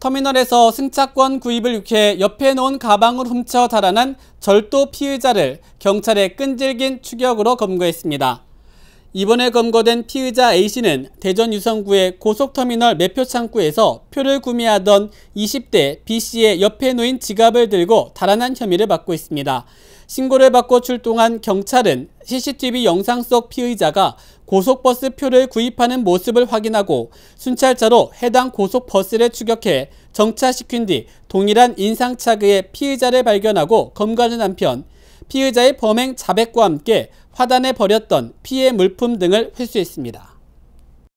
터미널에서 승차권 구입을 유해 옆에 놓은 가방을 훔쳐 달아난 절도 피의자를 경찰의 끈질긴 추격으로 검거했습니다. 이번에 검거된 피의자 A씨는 대전 유성구의 고속터미널 매표 창구에서 표를 구매하던 20대 B씨의 옆에 놓인 지갑을 들고 달아난 혐의를 받고 있습니다. 신고를 받고 출동한 경찰은 CCTV 영상 속 피의자가 고속버스 표를 구입하는 모습을 확인하고 순찰차로 해당 고속버스를 추격해 정차시킨 뒤 동일한 인상차그의 피의자를 발견하고 검거하는 한편 피의자의 범행 자백과 함께 화단에 버렸던 피해 물품 등을 회수했습니다.